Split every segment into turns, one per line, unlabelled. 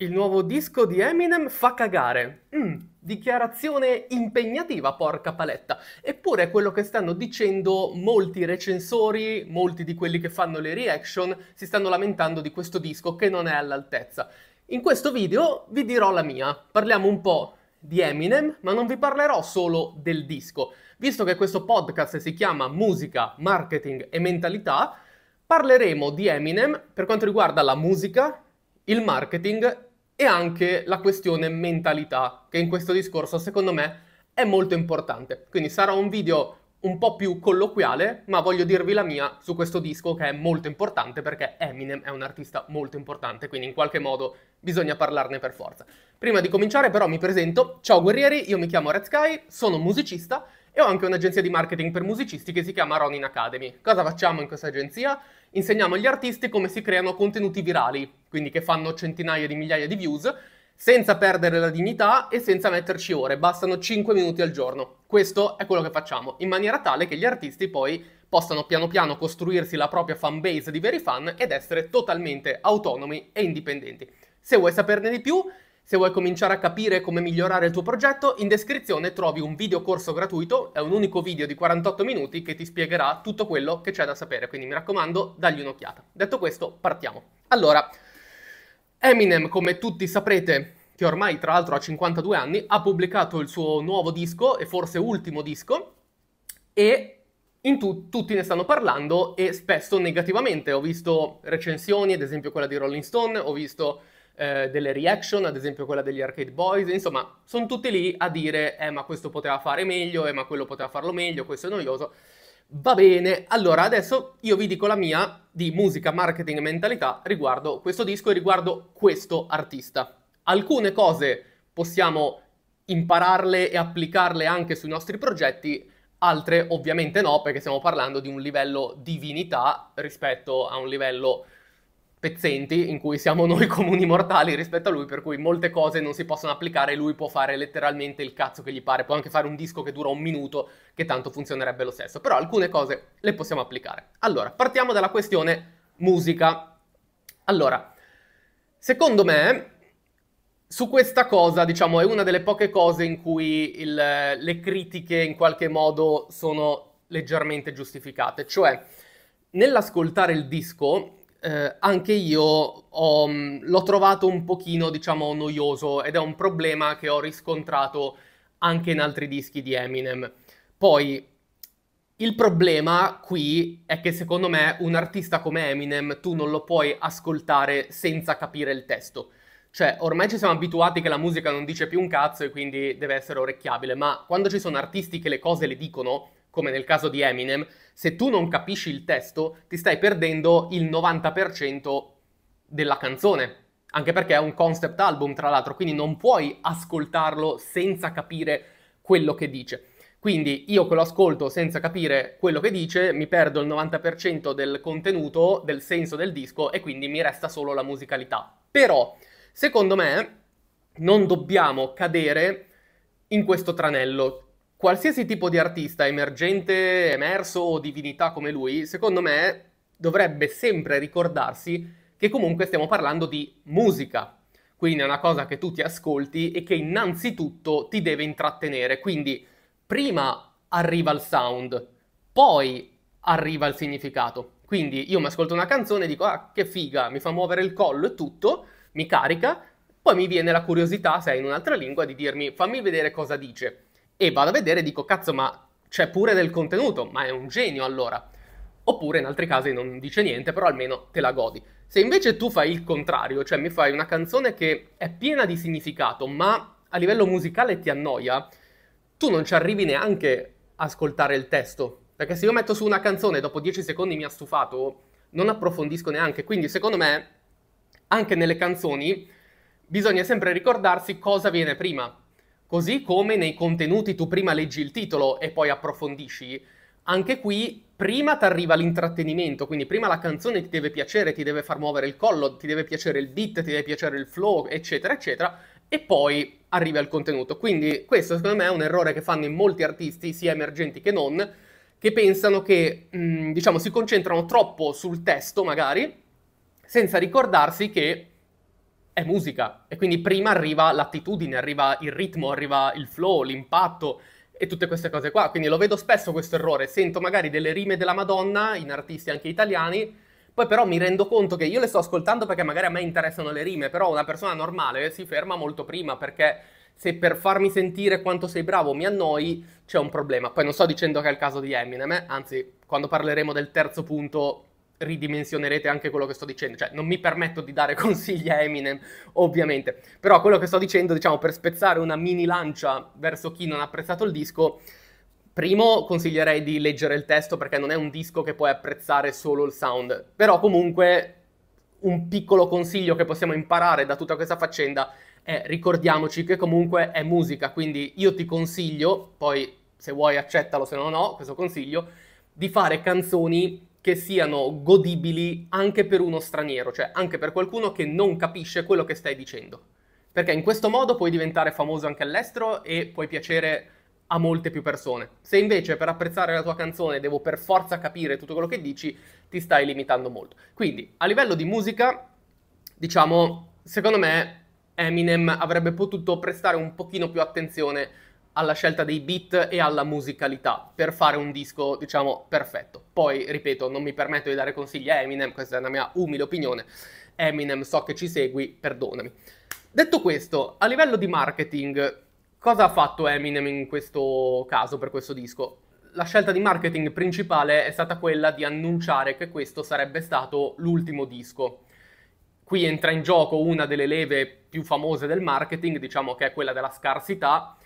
Il nuovo disco di Eminem fa cagare. Mm, dichiarazione impegnativa, porca paletta. Eppure è quello che stanno dicendo molti recensori, molti di quelli che fanno le reaction, si stanno lamentando di questo disco che non è all'altezza. In questo video vi dirò la mia. Parliamo un po' di Eminem, ma non vi parlerò solo del disco. Visto che questo podcast si chiama Musica, Marketing e Mentalità, parleremo di Eminem per quanto riguarda la musica, il marketing e anche la questione mentalità, che in questo discorso secondo me è molto importante. Quindi sarà un video un po' più colloquiale, ma voglio dirvi la mia su questo disco che è molto importante perché Eminem è un artista molto importante, quindi in qualche modo bisogna parlarne per forza. Prima di cominciare però mi presento, ciao guerrieri, io mi chiamo Red Sky, sono musicista e ho anche un'agenzia di marketing per musicisti che si chiama Ronin Academy. Cosa facciamo in questa agenzia? Insegniamo agli artisti come si creano contenuti virali, quindi che fanno centinaia di migliaia di views, senza perdere la dignità e senza metterci ore, bastano 5 minuti al giorno. Questo è quello che facciamo, in maniera tale che gli artisti poi possano piano piano costruirsi la propria fan base di veri fan ed essere totalmente autonomi e indipendenti. Se vuoi saperne di più, se vuoi cominciare a capire come migliorare il tuo progetto, in descrizione trovi un video corso gratuito, è un unico video di 48 minuti che ti spiegherà tutto quello che c'è da sapere, quindi mi raccomando, dagli un'occhiata. Detto questo, partiamo. Allora, Eminem, come tutti saprete, che ormai tra l'altro ha 52 anni, ha pubblicato il suo nuovo disco e forse ultimo disco e in tu- tutti ne stanno parlando e spesso negativamente. Ho visto recensioni, ad esempio quella di Rolling Stone, ho visto eh, delle reaction, ad esempio quella degli Arcade Boys, insomma, sono tutti lì a dire eh ma questo poteva fare meglio, eh ma quello poteva farlo meglio, questo è noioso. Va bene, allora adesso io vi dico la mia di musica, marketing e mentalità riguardo questo disco e riguardo questo artista. Alcune cose possiamo impararle e applicarle anche sui nostri progetti, altre ovviamente no, perché stiamo parlando di un livello divinità rispetto a un livello pezzenti in cui siamo noi comuni mortali rispetto a lui, per cui molte cose non si possono applicare, lui può fare letteralmente il cazzo che gli pare, può anche fare un disco che dura un minuto, che tanto funzionerebbe lo stesso, però alcune cose le possiamo applicare. Allora, partiamo dalla questione musica. Allora, secondo me, su questa cosa, diciamo, è una delle poche cose in cui il, le critiche in qualche modo sono leggermente giustificate, cioè nell'ascoltare il disco eh, anche io ho, mm, l'ho trovato un pochino, diciamo, noioso ed è un problema che ho riscontrato anche in altri dischi di Eminem. Poi il problema qui è che secondo me un artista come Eminem tu non lo puoi ascoltare senza capire il testo. Cioè, ormai ci siamo abituati che la musica non dice più un cazzo e quindi deve essere orecchiabile, ma quando ci sono artisti che le cose le dicono, come nel caso di Eminem, se tu non capisci il testo, ti stai perdendo il 90% della canzone. Anche perché è un concept album, tra l'altro, quindi non puoi ascoltarlo senza capire quello che dice. Quindi io che lo ascolto senza capire quello che dice, mi perdo il 90% del contenuto, del senso del disco e quindi mi resta solo la musicalità. Però, secondo me, non dobbiamo cadere in questo tranello qualsiasi tipo di artista emergente, emerso o divinità come lui, secondo me dovrebbe sempre ricordarsi che comunque stiamo parlando di musica. Quindi è una cosa che tu ti ascolti e che innanzitutto ti deve intrattenere. Quindi prima arriva il sound, poi arriva il significato. Quindi io mi ascolto una canzone e dico ah che figa, mi fa muovere il collo e tutto, mi carica, poi mi viene la curiosità, se è in un'altra lingua, di dirmi fammi vedere cosa dice e vado a vedere e dico cazzo ma c'è pure del contenuto, ma è un genio allora. Oppure in altri casi non dice niente, però almeno te la godi. Se invece tu fai il contrario, cioè mi fai una canzone che è piena di significato, ma a livello musicale ti annoia, tu non ci arrivi neanche a ascoltare il testo. Perché se io metto su una canzone e dopo 10 secondi mi ha stufato, non approfondisco neanche. Quindi secondo me, anche nelle canzoni, bisogna sempre ricordarsi cosa viene prima Così come nei contenuti tu prima leggi il titolo e poi approfondisci, anche qui prima ti arriva l'intrattenimento, quindi prima la canzone ti deve piacere, ti deve far muovere il collo, ti deve piacere il beat, ti deve piacere il flow, eccetera, eccetera, e poi arrivi al contenuto. Quindi questo secondo me è un errore che fanno in molti artisti, sia emergenti che non, che pensano che, mh, mm, diciamo, si concentrano troppo sul testo magari, senza ricordarsi che è musica e quindi prima arriva l'attitudine, arriva il ritmo, arriva il flow, l'impatto e tutte queste cose qua. Quindi lo vedo spesso questo errore, sento magari delle rime della Madonna in artisti anche italiani, poi però mi rendo conto che io le sto ascoltando perché magari a me interessano le rime, però una persona normale si ferma molto prima perché se per farmi sentire quanto sei bravo mi annoi, c'è un problema. Poi non sto dicendo che è il caso di Eminem, eh? anzi, quando parleremo del terzo punto ridimensionerete anche quello che sto dicendo, cioè non mi permetto di dare consigli a Eminem, ovviamente, però quello che sto dicendo, diciamo, per spezzare una mini lancia verso chi non ha apprezzato il disco, primo consiglierei di leggere il testo perché non è un disco che puoi apprezzare solo il sound, però comunque un piccolo consiglio che possiamo imparare da tutta questa faccenda è ricordiamoci che comunque è musica, quindi io ti consiglio, poi se vuoi accettalo, se no no, questo consiglio, di fare canzoni che siano godibili anche per uno straniero, cioè anche per qualcuno che non capisce quello che stai dicendo. Perché in questo modo puoi diventare famoso anche all'estero e puoi piacere a molte più persone. Se invece per apprezzare la tua canzone devo per forza capire tutto quello che dici, ti stai limitando molto. Quindi, a livello di musica, diciamo, secondo me Eminem avrebbe potuto prestare un pochino più attenzione alla scelta dei beat e alla musicalità per fare un disco, diciamo, perfetto. Poi, ripeto, non mi permetto di dare consigli a Eminem, questa è una mia umile opinione. Eminem, so che ci segui, perdonami. Detto questo, a livello di marketing, cosa ha fatto Eminem in questo caso per questo disco? La scelta di marketing principale è stata quella di annunciare che questo sarebbe stato l'ultimo disco. Qui entra in gioco una delle leve più famose del marketing, diciamo che è quella della scarsità,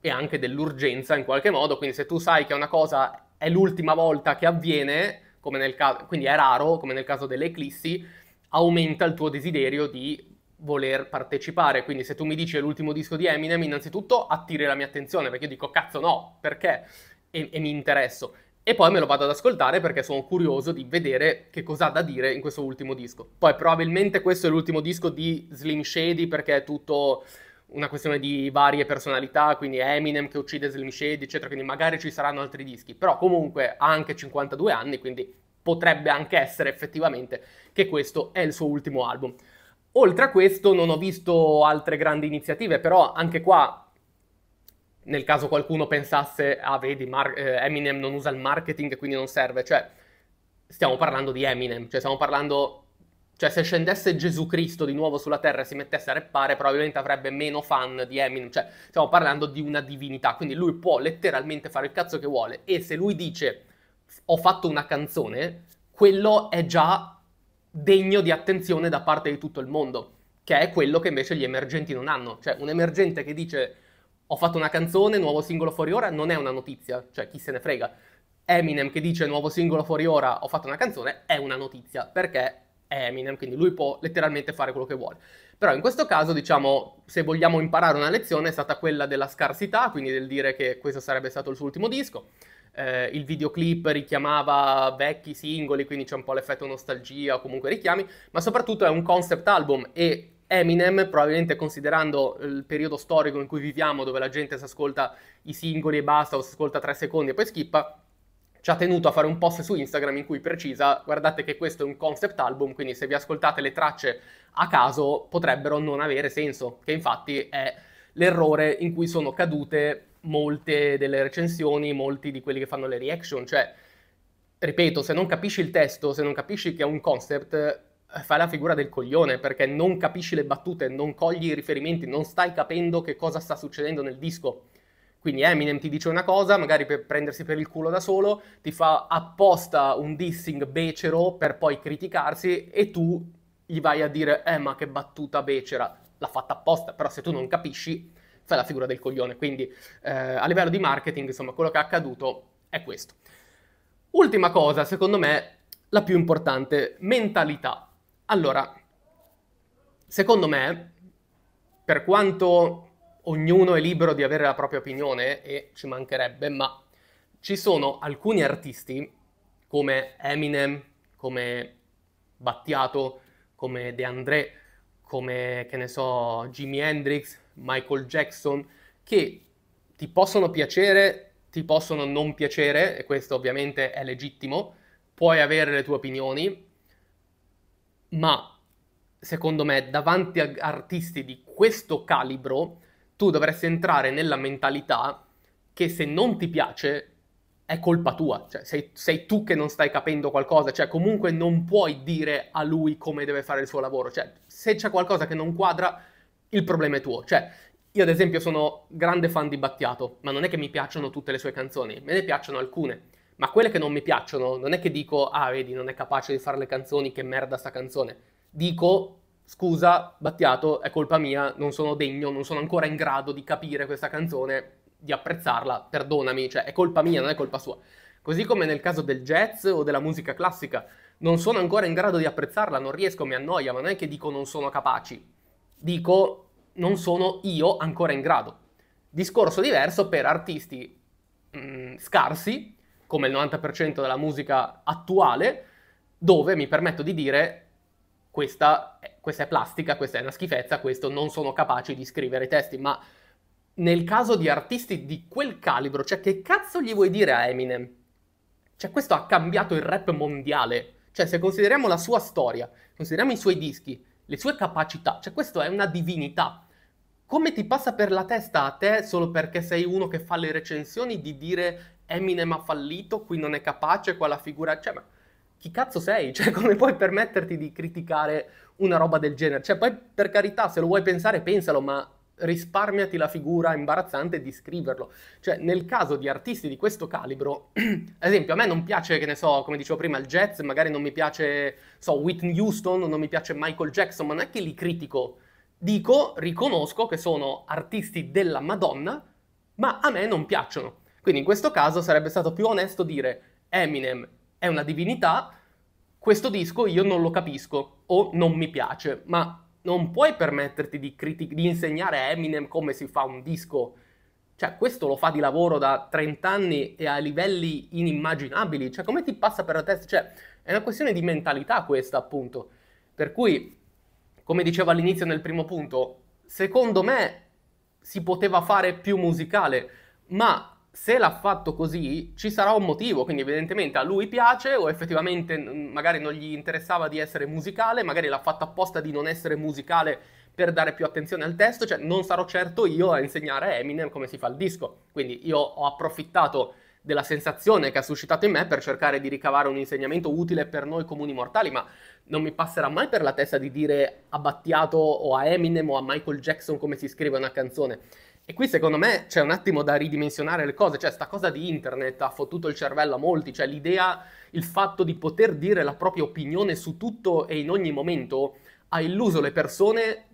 e anche dell'urgenza in qualche modo, quindi se tu sai che una cosa è l'ultima volta che avviene, come nel caso, quindi è raro, come nel caso delle eclissi, aumenta il tuo desiderio di voler partecipare. Quindi se tu mi dici l'ultimo disco di Eminem, innanzitutto attiri la mia attenzione, perché io dico cazzo no, perché? E, e mi interesso. E poi me lo vado ad ascoltare perché sono curioso di vedere che cosa ha da dire in questo ultimo disco. Poi probabilmente questo è l'ultimo disco di Slim Shady perché è tutto una questione di varie personalità, quindi Eminem che uccide Slim Shady, eccetera, quindi magari ci saranno altri dischi, però comunque ha anche 52 anni, quindi potrebbe anche essere effettivamente che questo è il suo ultimo album. Oltre a questo non ho visto altre grandi iniziative, però anche qua nel caso qualcuno pensasse, ah vedi, Mar- eh, Eminem non usa il marketing, quindi non serve, cioè stiamo parlando di Eminem, cioè stiamo parlando cioè, se scendesse Gesù Cristo di nuovo sulla terra e si mettesse a rappare, probabilmente avrebbe meno fan di Eminem. Cioè, stiamo parlando di una divinità. Quindi lui può letteralmente fare il cazzo che vuole. E se lui dice ho fatto una canzone, quello è già degno di attenzione da parte di tutto il mondo. Che è quello che invece gli emergenti non hanno. Cioè, un emergente che dice ho fatto una canzone, nuovo singolo fuori ora, non è una notizia. Cioè, chi se ne frega. Eminem che dice nuovo singolo fuori ora, ho fatto una canzone, è una notizia. Perché Eminem, quindi lui può letteralmente fare quello che vuole. Però in questo caso, diciamo, se vogliamo imparare una lezione è stata quella della scarsità, quindi del dire che questo sarebbe stato il suo ultimo disco. Eh, il videoclip richiamava vecchi singoli, quindi c'è un po' l'effetto nostalgia o comunque richiami, ma soprattutto è un concept album e Eminem, probabilmente considerando il periodo storico in cui viviamo, dove la gente si ascolta i singoli e basta, o si ascolta tre secondi e poi schippa, ci ha tenuto a fare un post su Instagram in cui precisa guardate che questo è un concept album, quindi se vi ascoltate le tracce a caso potrebbero non avere senso, che infatti è l'errore in cui sono cadute molte delle recensioni, molti di quelli che fanno le reaction, cioè ripeto, se non capisci il testo, se non capisci che è un concept, eh, fai la figura del coglione perché non capisci le battute, non cogli i riferimenti, non stai capendo che cosa sta succedendo nel disco. Quindi Eminem ti dice una cosa, magari per prendersi per il culo da solo, ti fa apposta un dissing becero per poi criticarsi e tu gli vai a dire eh ma che battuta becera, l'ha fatta apposta, però se tu non capisci fai la figura del coglione. Quindi eh, a livello di marketing, insomma, quello che è accaduto è questo. Ultima cosa, secondo me, la più importante, mentalità. Allora, secondo me, per quanto ognuno è libero di avere la propria opinione e ci mancherebbe, ma ci sono alcuni artisti come Eminem, come Battiato, come De André, come che ne so, Jimi Hendrix, Michael Jackson, che ti possono piacere, ti possono non piacere, e questo ovviamente è legittimo, puoi avere le tue opinioni, ma secondo me davanti a artisti di questo calibro tu dovresti entrare nella mentalità che se non ti piace è colpa tua, cioè sei, sei, tu che non stai capendo qualcosa, cioè comunque non puoi dire a lui come deve fare il suo lavoro, cioè se c'è qualcosa che non quadra il problema è tuo, cioè io ad esempio sono grande fan di Battiato, ma non è che mi piacciono tutte le sue canzoni, me ne piacciono alcune, ma quelle che non mi piacciono non è che dico ah vedi non è capace di fare le canzoni, che merda sta canzone, dico scusa Battiato, è colpa mia, non sono degno, non sono ancora in grado di capire questa canzone, di apprezzarla, perdonami, cioè è colpa mia, non è colpa sua. Così come nel caso del jazz o della musica classica, non sono ancora in grado di apprezzarla, non riesco, mi annoia, ma non è che dico non sono capaci, dico non sono io ancora in grado. Discorso diverso per artisti mh, mm, scarsi, come il 90% della musica attuale, dove mi permetto di dire questa, questa è plastica, questa è una schifezza, questo non sono capaci di scrivere testi, ma nel caso di artisti di quel calibro, cioè che cazzo gli vuoi dire a Eminem? Cioè questo ha cambiato il rap mondiale, cioè se consideriamo la sua storia, consideriamo i suoi dischi, le sue capacità, cioè questo è una divinità. Come ti passa per la testa a te solo perché sei uno che fa le recensioni di dire Eminem ha fallito, qui non è capace, qua la figura... Cioè, ma chi cazzo sei? Cioè, come puoi permetterti di criticare una roba del genere? Cioè, poi per carità, se lo vuoi pensare, pensalo, ma risparmiati la figura imbarazzante di scriverlo. Cioè, nel caso di artisti di questo calibro, ad esempio, a me non piace, che ne so, come dicevo prima, il jazz, magari non mi piace, so, Whitney Houston, non mi piace Michael Jackson, ma non è che li critico. Dico, riconosco che sono artisti della Madonna, ma a me non piacciono. Quindi in questo caso sarebbe stato più onesto dire Eminem è una divinità, questo disco io non lo capisco o non mi piace, ma non puoi permetterti di, critic- di insegnare a Eminem come si fa un disco. Cioè, questo lo fa di lavoro da 30 anni e a livelli inimmaginabili. Cioè, come ti passa per la testa? Cioè, è una questione di mentalità questa, appunto. Per cui, come dicevo all'inizio nel primo punto, secondo me si poteva fare più musicale, ma se l'ha fatto così ci sarà un motivo, quindi evidentemente a lui piace o effettivamente magari non gli interessava di essere musicale, magari l'ha fatto apposta di non essere musicale per dare più attenzione al testo, cioè non sarò certo io a insegnare a Eminem come si fa il disco, quindi io ho approfittato della sensazione che ha suscitato in me per cercare di ricavare un insegnamento utile per noi comuni mortali, ma non mi passerà mai per la testa di dire a Battiato o a Eminem o a Michael Jackson come si scrive una canzone. E qui secondo me c'è un attimo da ridimensionare le cose, cioè sta cosa di internet ha fottuto il cervello a molti, cioè l'idea, il fatto di poter dire la propria opinione su tutto e in ogni momento ha illuso le persone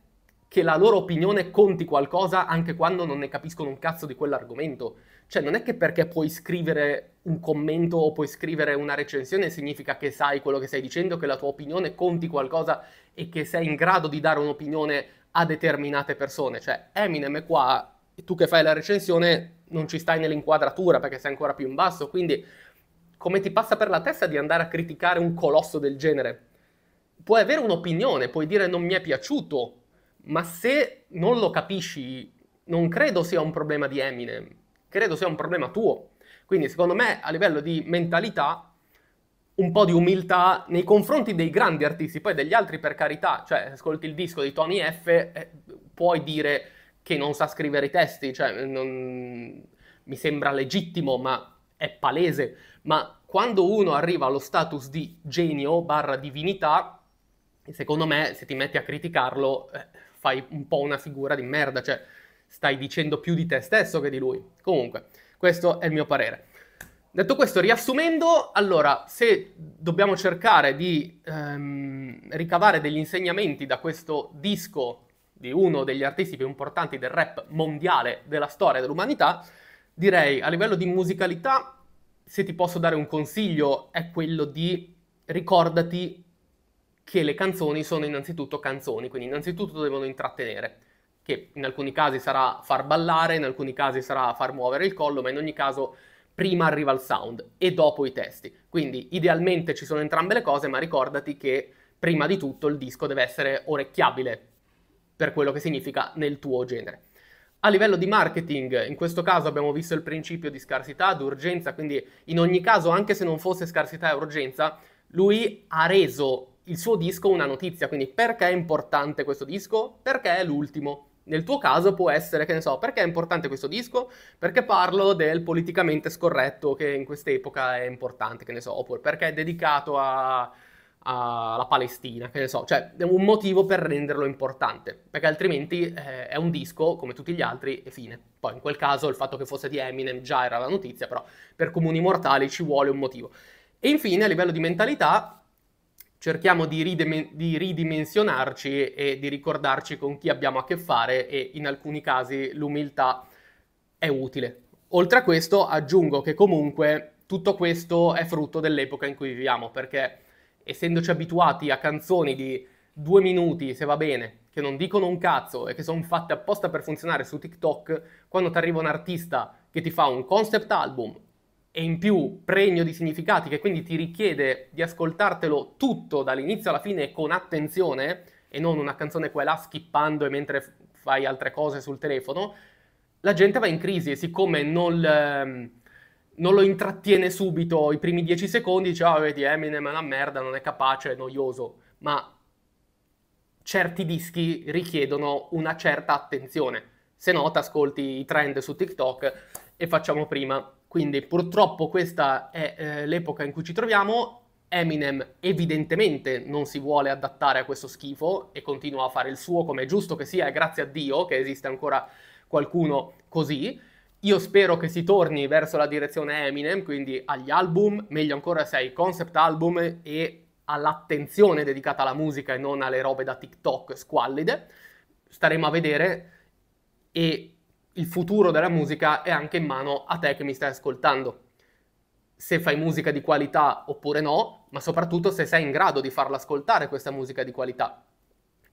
che la loro opinione conti qualcosa anche quando non ne capiscono un cazzo di quell'argomento. Cioè non è che perché puoi scrivere un commento o puoi scrivere una recensione significa che sai quello che stai dicendo, che la tua opinione conti qualcosa e che sei in grado di dare un'opinione a determinate persone. Cioè Eminem è qua tu che fai la recensione non ci stai nell'inquadratura perché sei ancora più in basso, quindi come ti passa per la testa di andare a criticare un colosso del genere? Puoi avere un'opinione, puoi dire non mi è piaciuto, ma se non lo capisci, non credo sia un problema di Eminem credo sia un problema tuo. Quindi secondo me a livello di mentalità un po' di umiltà nei confronti dei grandi artisti, poi degli altri per carità, cioè ascolti il disco di Tony F, eh, puoi dire che non sa scrivere i testi, cioè non... mi sembra legittimo, ma è palese, ma quando uno arriva allo status di genio barra divinità, secondo me se ti metti a criticarlo eh, fai un po' una figura di merda, cioè stai dicendo più di te stesso che di lui. Comunque, questo è il mio parere. Detto questo, riassumendo, allora, se dobbiamo cercare di ehm, ricavare degli insegnamenti da questo disco di uno degli artisti più importanti del rap mondiale della storia dell'umanità, direi a livello di musicalità, se ti posso dare un consiglio, è quello di ricordati che le canzoni sono innanzitutto canzoni, quindi innanzitutto devono intrattenere che in alcuni casi sarà far ballare, in alcuni casi sarà far muovere il collo, ma in ogni caso prima arriva il sound e dopo i testi. Quindi idealmente ci sono entrambe le cose, ma ricordati che prima di tutto il disco deve essere orecchiabile per quello che significa nel tuo genere. A livello di marketing, in questo caso abbiamo visto il principio di scarsità, di urgenza, quindi in ogni caso, anche se non fosse scarsità e urgenza, lui ha reso il suo disco una notizia, quindi perché è importante questo disco? Perché è l'ultimo. Nel tuo caso può essere, che ne so, perché è importante questo disco? Perché parlo del politicamente scorretto che in quest'epoca è importante, che ne so, oppure perché è dedicato alla Palestina, che ne so, cioè un motivo per renderlo importante, perché altrimenti eh, è un disco come tutti gli altri e fine. Poi in quel caso il fatto che fosse di Eminem già era la notizia, però per comuni mortali ci vuole un motivo. E infine a livello di mentalità cerchiamo di, ridim- di, ridimensionarci e di ricordarci con chi abbiamo a che fare e in alcuni casi l'umiltà è utile. Oltre a questo aggiungo che comunque tutto questo è frutto dell'epoca in cui viviamo perché essendoci abituati a canzoni di due minuti se va bene che non dicono un cazzo e che sono fatte apposta per funzionare su TikTok quando ti arriva un artista che ti fa un concept album e in più pregno di significati che quindi ti richiede di ascoltartelo tutto dall'inizio alla fine con attenzione e non una canzone qua e là skippando e mentre fai altre cose sul telefono, la gente va in crisi e siccome non, ehm, non lo intrattiene subito i primi dieci secondi dice ah oh, vedi Eminem è una merda, non è capace, è noioso, ma certi dischi richiedono una certa attenzione, se no ti ascolti i trend su TikTok e facciamo prima quindi mm. purtroppo questa è eh, l'epoca in cui ci troviamo. Eminem evidentemente non si vuole adattare a questo schifo e continua a fare il suo come è giusto che sia e grazie a Dio che esiste ancora qualcuno così. Io spero che si torni verso la direzione Eminem, quindi agli album, meglio ancora se ai concept album e all'attenzione dedicata alla musica e non alle robe da TikTok squallide. Staremo a vedere e il futuro della musica è anche in mano a te che mi stai ascoltando. Se fai musica di qualità oppure no, ma soprattutto se sei in grado di farla ascoltare questa musica di qualità.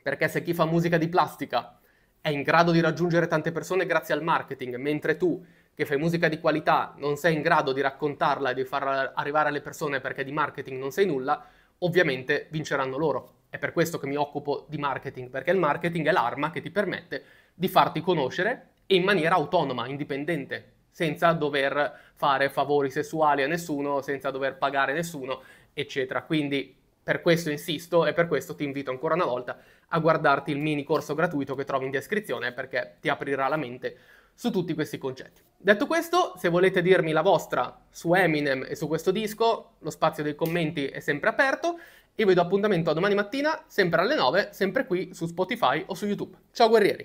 Perché se chi fa musica di plastica è in grado di raggiungere tante persone grazie al marketing, mentre tu che fai musica di qualità non sei in grado di raccontarla e di farla arrivare alle persone perché di marketing non sei nulla, ovviamente vinceranno loro. È per questo che mi occupo di marketing, perché il marketing è l'arma che ti permette di farti conoscere e in maniera autonoma, indipendente, senza dover fare favori sessuali a nessuno, senza dover pagare nessuno, eccetera. Quindi per questo insisto e per questo ti invito ancora una volta a guardarti il mini corso gratuito che trovi in descrizione perché ti aprirà la mente su tutti questi concetti. Detto questo, se volete dirmi la vostra su Eminem e su questo disco, lo spazio dei commenti è sempre aperto. Io vi do appuntamento a domani mattina, sempre alle 9, sempre qui su Spotify o su YouTube. Ciao guerrieri!